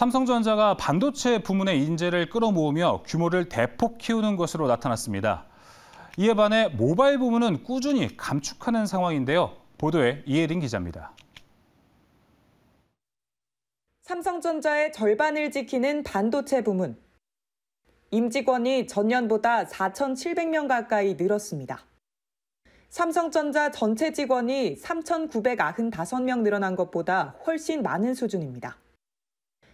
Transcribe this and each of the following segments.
삼성전자가 반도체 부문의 인재를 끌어모으며 규모를 대폭 키우는 것으로 나타났습니다. 이에 반해 모바일 부문은 꾸준히 감축하는 상황인데요. 보도에 이혜린 기자입니다. 삼성전자의 절반을 지키는 반도체 부문. 임직원이 전년보다 4,700명 가까이 늘었습니다. 삼성전자 전체 직원이 3,995명 늘어난 것보다 훨씬 많은 수준입니다.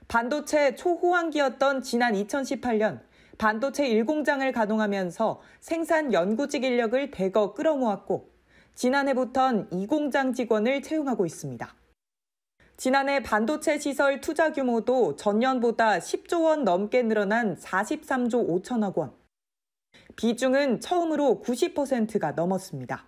반도체 초호황기였던 지난 2018년 반도체 1공장을 가동하면서 생산 연구직 인력을 대거 끌어모았고 지난해부턴 2공장 직원을 채용하고 있습니다. 지난해 반도체 시설 투자 규모도 전년보다 10조 원 넘게 늘어난 43조 5천억 원. 비중은 처음으로 90%가 넘었습니다.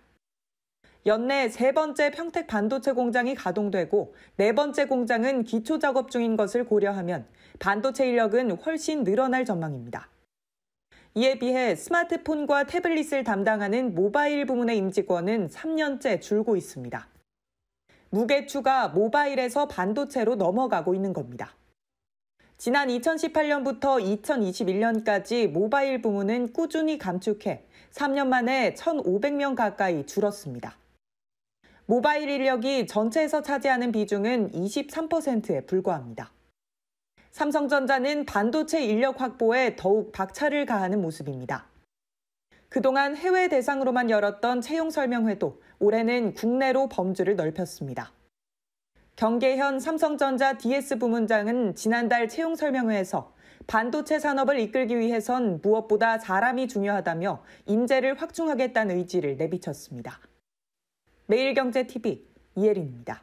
연내 세 번째 평택 반도체 공장이 가동되고 네 번째 공장은 기초 작업 중인 것을 고려하면 반도체 인력은 훨씬 늘어날 전망입니다. 이에 비해 스마트폰과 태블릿을 담당하는 모바일 부문의 임직원은 3년째 줄고 있습니다. 무게추가 모바일에서 반도체로 넘어가고 있는 겁니다. 지난 2018년부터 2021년까지 모바일 부문은 꾸준히 감축해 3년 만에 1,500명 가까이 줄었습니다. 모바일 인력이 전체에서 차지하는 비중은 23%에 불과합니다. 삼성전자는 반도체 인력 확보에 더욱 박차를 가하는 모습입니다. 그동안 해외 대상으로만 열었던 채용 설명회도 올해는 국내로 범주를 넓혔습니다. 경계현 삼성전자 DS 부문장은 지난달 채용 설명회에서 반도체 산업을 이끌기 위해선 무엇보다 사람이 중요하다며 인재를 확충하겠다는 의지를 내비쳤습니다. 매일경제TV 이혜린입니다.